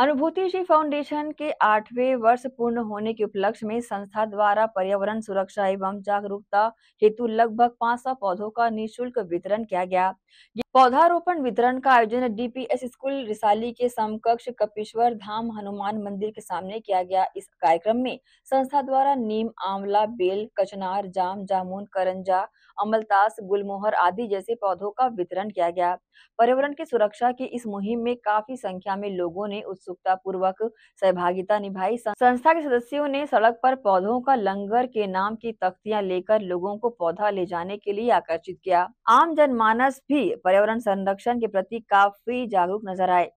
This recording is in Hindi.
अनुभूति श्री फाउंडेशन के आठवें वर्ष पूर्ण होने के उपलक्ष्य में संस्था द्वारा पर्यावरण सुरक्षा एवं जागरूकता हेतु लगभग 500 पौधों का निःशुल्क वितरण किया गया पौधारोपण वितरण का आयोजन डीपीएस स्कूल रिसाली के समकक्ष कपिश्वर धाम हनुमान मंदिर के सामने किया गया इस कार्यक्रम में संस्था द्वारा नीम आंवला बेल कचनार जाम जामुन करंजा अमलतास गुलमोहर आदि जैसे पौधों का वितरण किया गया पर्यावरण की सुरक्षा की इस मुहिम में काफी संख्या में लोगों ने उत्सुकता पूर्वक सहभागिता निभाई संस्था के सदस्यों ने सड़क पर पौधों का लंगर के नाम की तख्तियां लेकर लोगों को पौधा ले जाने के लिए आकर्षित किया आम जनमानस भी पर्यावरण पर्यावरण संरक्षण के प्रति काफी जागरूक नजर आए